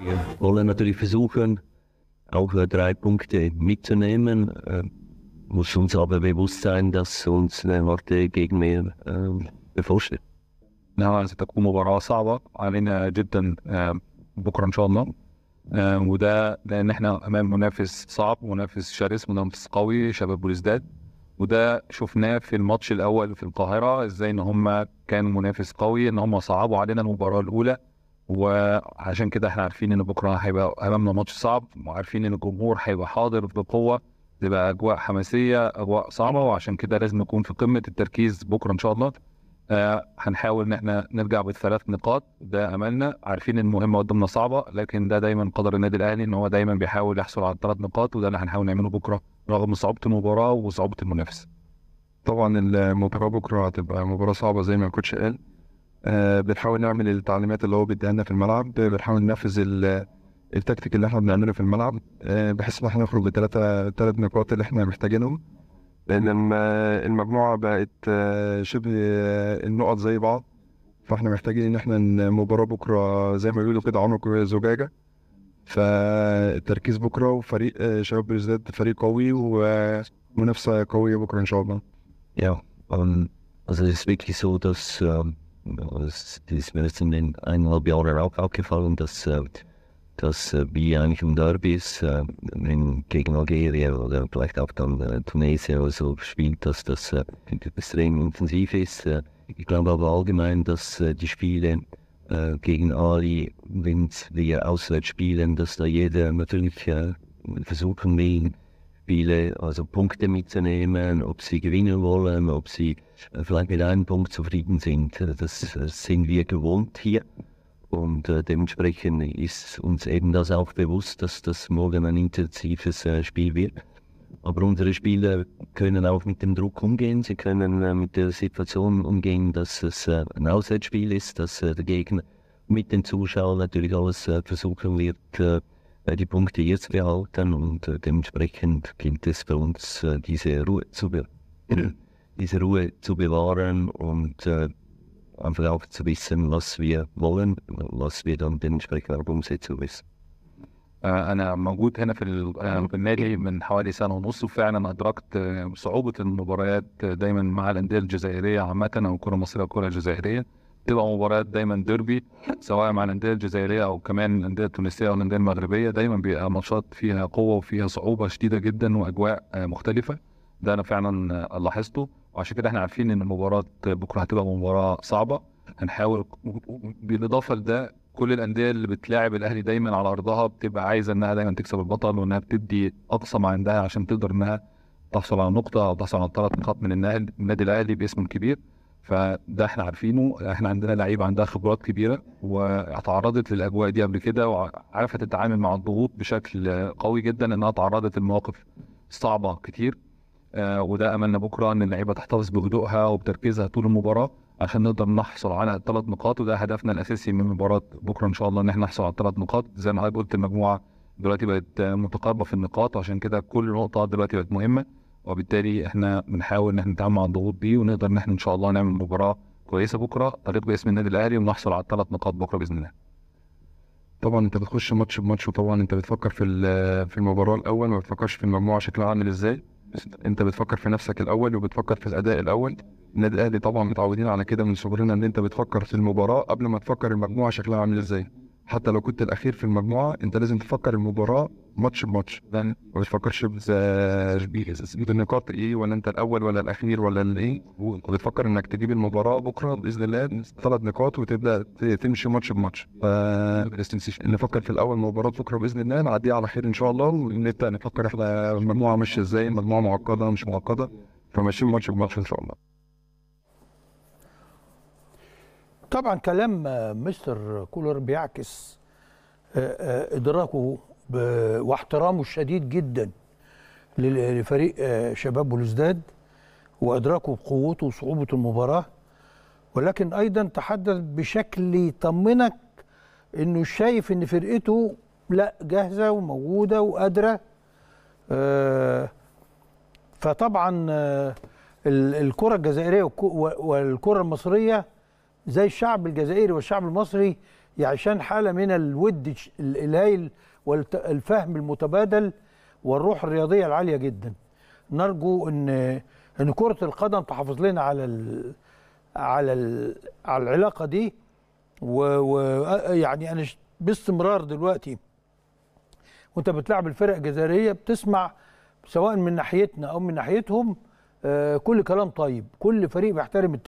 Wir wollen natürlich versuchen, auch drei Punkte mitzunehmen. muss uns aber bewusst sein, dass uns eine Marte gegen mehr bevorsteht. نعم ستكون مباراة صعبة علينا جدا بكرة إن شاء الله وده لأن احنا أمام منافس صعب منافس شرس منافس قوي شباب بوليسداد وده شفناه في الماتش الأول في القاهرة إزاي إن هم كانوا منافس قوي إن هم صعبوا علينا المباراة الأولى وعشان كده احنا عارفين ان بكره هيبقى امامنا ماتش صعب وعارفين ان الجمهور هيبقى حاضر بقوه تبقى اجواء حماسيه اجواء صعبه وعشان كده لازم نكون في قمه التركيز بكره ان شاء الله آه، هنحاول ان احنا نرجع بالثلاث نقاط ده املنا عارفين ان المهمه قدامنا صعبه لكن ده دايما قدر النادي الاهلي ان هو دايما بيحاول يحصل على الثلاث نقاط وده اللي هنحاول نعمله بكره رغم صعوبه المباراه وصعوبه المنافس. طبعا المباراه بكره هتبقى مباراه صعبه زي ما الكوتش قال آه، بنحاول نعمل التعليمات اللي هو بيديها لنا في الملعب بنحاول ننفذ التكتيك اللي احنا بنعمله في الملعب آه، بحيث ان احنا نخرج بالثلاثه ثلاث نقاط اللي احنا محتاجينهم لان المجموعه بقت آه، شبه النقط زي بعض فاحنا محتاجين ان احنا المباراه بكره زي ما بيقولوا كده عمق زجاجه فالتركيز بكره وفريق شباب بلوزداد فريق قوي ومنافسه قويه بكره ان شاء الله. Yeah, um, also ich wirklich so, dass um es ist mir jetzt in den eineinhalb Jahren auch aufgefallen, dass, äh, dass wie äh, eigentlich um Derbys äh, wenn gegen Algerien oder vielleicht auch dann Tunesien oder so spielt, dass das extrem intensiv ist. Ich glaube aber allgemein, dass die Spiele gegen Ali, wenn wir auswärts spielen, dass da jeder natürlich versuchen will, Spiele, also Punkte mitzunehmen, ob sie gewinnen wollen, ob sie äh, vielleicht mit einem Punkt zufrieden sind. Äh, das äh, sind wir gewohnt hier. Und äh, dementsprechend ist uns eben das auch bewusst, dass das morgen ein intensives äh, Spiel wird. Aber unsere Spieler können auch mit dem Druck umgehen. Sie können äh, mit der Situation umgehen, dass es ein Auswärtsspiel ist, dass der Gegner mit den Zuschauern natürlich alles versuchen wird, äh, die Punkte jetzt behalten und äh, dementsprechend gilt es für uns, äh, diese Ruhe zu, diese Ruhe zu bewahren und einfach auch zu wissen, was wir wollen, was wir dann dementsprechend auch umsetzen müssen. أنا موجود هنا في في النادي من حوالي سنة ونص وفعلا أدركت صعوبة المباريات دايما مع الأندية الجزائرية عامة أو الكرة المصرية والكرة الجزائرية بتبقى مباريات دايما ديربي سواء مع الانديه الجزائريه او كمان الانديه التونسيه او الانديه المغربيه دايما بيبقى ماتشات فيها قوه وفيها صعوبه شديده جدا واجواء آه، مختلفه ده انا فعلا لاحظته وعشان كده احنا عارفين ان مباراه بكره هتبقى مباراه صعبه هنحاول بالاضافه لده كل الانديه اللي بتلاعب الاهلي دايما على ارضها بتبقى عايزه انها دايما تكسب البطل وانها بتدي اقصى ما عندها عشان تقدر انها تحصل على نقطه او تحصل على ثلاث نقاط من النادي الاهلي باسم كبير فده احنا عارفينه احنا عندنا لعيبه عندها خبرات كبيره واتعرضت للاجواء دي قبل كده وعرفت تتعامل مع الضغوط بشكل قوي جدا انها تعرضت لمواقف صعبه كتير آه وده املنا بكره ان اللعيبه تحتفظ بهدوءها وبتركيزها طول المباراه عشان نقدر نحصل على الثلاث نقاط وده هدفنا الاساسي من مباراه بكره ان شاء الله ان احنا نحصل على الثلاث نقاط زي ما حضرتك قلت المجموعه دلوقتي بقت متقاربه في النقاط وعشان كده كل نقطه دلوقتي بقت مهمه وبالتالي احنا بنحاول ان احنا نتعامل مع الضغوط دي ونقدر ان احنا ان شاء الله نعمل مباراه كويسه بكره طريق باسم النادي الاهلي ونحصل على الثلاث نقاط بكره باذن الله. طبعا انت بتخش ماتش بماتش وطبعا انت بتفكر في في المباراه الاول ما بتفكرش في المجموعه شكلها عامل ازاي انت بتفكر في نفسك الاول وبتفكر في الاداء الاول النادي الاهلي طبعا متعودين على كده من صغرنا ان انت بتفكر في المباراه قبل ما تفكر المجموعه شكلها عامل ازاي حتى لو كنت الاخير في المجموعه انت لازم تفكر المباراه ماتش بماتش ما بتفكرش بالنقاط آه، ايه ولا انت الاول ولا الاخير ولا الايه وبتفكر انك تجيب المباراه بكره باذن الله ثلاث نقاط وتبدا تمشي ماتش بماتش ف نفكر في الاول مباراه بكره باذن الله نعديها على خير ان شاء الله ونبدا نفكر احنا المجموعه ماشيه ازاي المجموعه معقده مش معقده فماشيين ماتش بماتش ان شاء الله طبعا كلام آه، مستر كولر بيعكس آه، آه، ادراكه واحترامه الشديد جدا لفريق شباب بلوزداد وادراكه بقوته وصعوبه المباراه ولكن ايضا تحدث بشكل يطمنك انه شايف ان فرقته لا جاهزه وموجوده وقادره فطبعا الكره الجزائريه والكره المصريه زي الشعب الجزائري والشعب المصري يعيشان حالة من الود الهايل والفهم المتبادل والروح الرياضية العالية جدا نرجو ان ان كرة القدم تحافظ لنا على ال على ال على العلاقة دي ويعني انا باستمرار دلوقتي وانت بتلعب الفرق الجزائرية بتسمع سواء من ناحيتنا او من ناحيتهم آه، كل كلام طيب كل فريق بيحترم